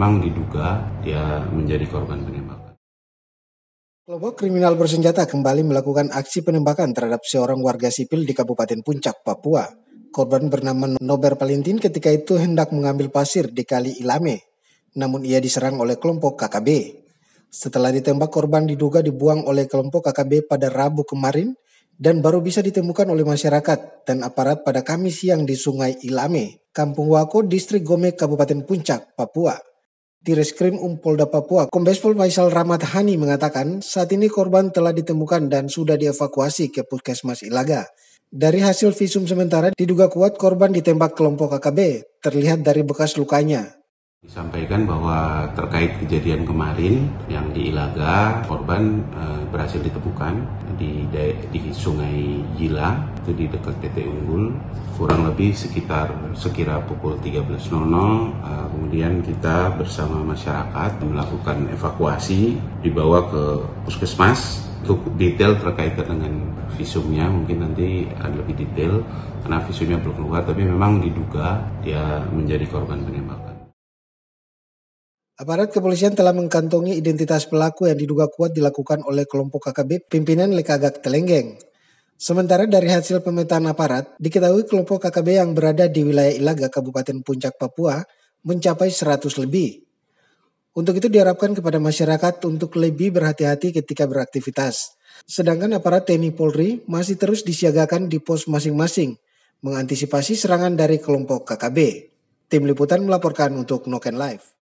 memang diduga dia menjadi korban penembakan. Kelompok kriminal bersenjata kembali melakukan aksi penembakan terhadap seorang warga sipil di Kabupaten Puncak, Papua. Korban bernama Nober Palintin ketika itu hendak mengambil pasir di Kali Ilame, namun ia diserang oleh kelompok KKB. Setelah ditembak, korban diduga dibuang oleh kelompok KKB pada Rabu kemarin dan baru bisa ditemukan oleh masyarakat dan aparat pada Kamis siang di Sungai Ilame, Kampung Wako, Distrik Gome, Kabupaten Puncak, Papua. Di Reskrim Umpolda Papua, Kombes Pol Faisal Rahmat Hani mengatakan saat ini korban telah ditemukan dan sudah dievakuasi ke Puskesmas Ilaga. Dari hasil visum sementara diduga kuat korban ditembak kelompok KKB, terlihat dari bekas lukanya. Disampaikan bahwa terkait kejadian kemarin yang di Ilaga, korban e, berhasil ditemukan di, di Sungai Gila, itu di dekat PT Unggul, kurang lebih sekitar sekira pukul 13.00. E, eh, kemudian kita bersama masyarakat melakukan evakuasi, dibawa ke puskesmas untuk detail terkait dengan visumnya mungkin nanti lebih detail karena visumnya belum keluar tapi memang diduga dia menjadi korban penembakan. Aparat kepolisian telah mengkantongi identitas pelaku yang diduga kuat dilakukan oleh kelompok KKB pimpinan Lekagak Telenggeng. Sementara dari hasil pemetaan aparat, diketahui kelompok KKB yang berada di wilayah Ilaga, Kabupaten Puncak, Papua mencapai 100 lebih. Untuk itu diharapkan kepada masyarakat untuk lebih berhati-hati ketika beraktivitas. Sedangkan aparat TNI Polri masih terus disiagakan di pos masing-masing mengantisipasi serangan dari kelompok KKB. Tim liputan melaporkan untuk Noken Live.